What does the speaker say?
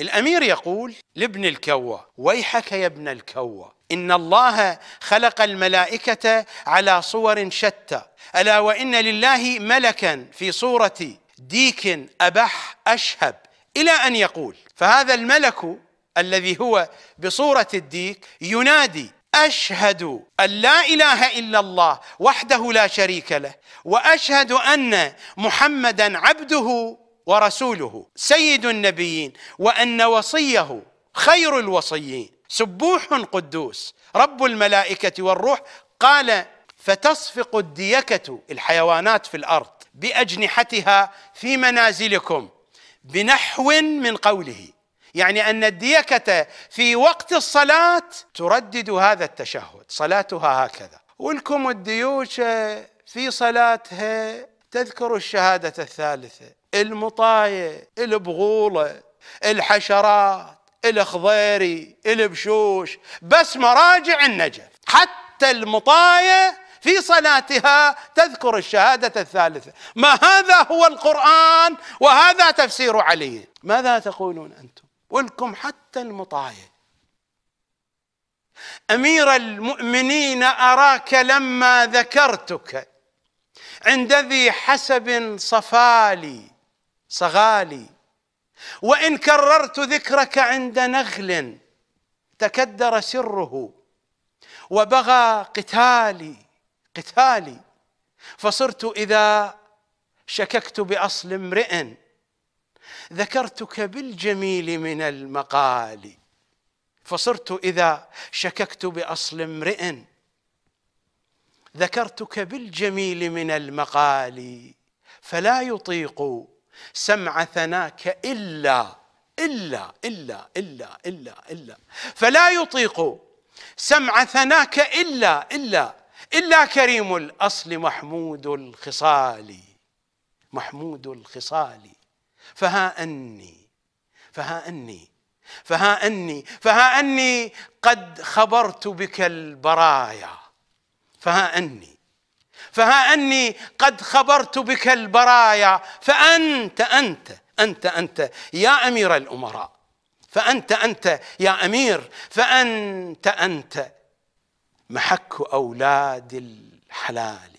الأمير يقول لابن الكوة ويحك يا ابن الكوة إن الله خلق الملائكة على صور شتى ألا وإن لله ملكا في صورة ديك أبح أشهب إلى أن يقول فهذا الملك الذي هو بصورة الديك ينادي أشهد أن لا إله إلا الله وحده لا شريك له وأشهد أن محمدا عبده ورسوله سيد النبيين وأن وصيه خير الوصيين سبوح قدوس رب الملائكة والروح قال فتصفق الديكة الحيوانات في الأرض بأجنحتها في منازلكم بنحو من قوله يعني أن الديكة في وقت الصلاة تردد هذا التشهد صلاتها هكذا ولكم الديوشة في صلاتها تذكر الشهادة الثالثة المطاية البغولة الحشرات الخضيري البشوش بس مراجع النجف حتى المطاية في صلاتها تذكر الشهادة الثالثة ما هذا هو القرآن وهذا تفسير علي ماذا تقولون أنتم ولكم حتى المطاية أمير المؤمنين أراك لما ذكرتك عند ذي حسب صفالي صغالي وإن كررت ذكرك عند نغل تكدر سره وبغى قتالي قتالي فصرت إذا شككت بأصل امرئ ذكرتك بالجميل من المقال فصرت إذا شككت بأصل امرئ ذكرتك بالجميل من المقال فلا يطيق سمع ثناك إلا إلا إلا إلا إلا إلا فلا يطيق سمع ثناك إلا إلا إلا كريم الأصل محمود الخصال محمود الخصال فها أني فها أني فها أني فها أني قد خبرت بك البرايا فها أني فها اني قد خبرت بك البرايا فانت انت انت انت يا امير الامراء فانت انت يا امير فانت انت محك اولاد الحلال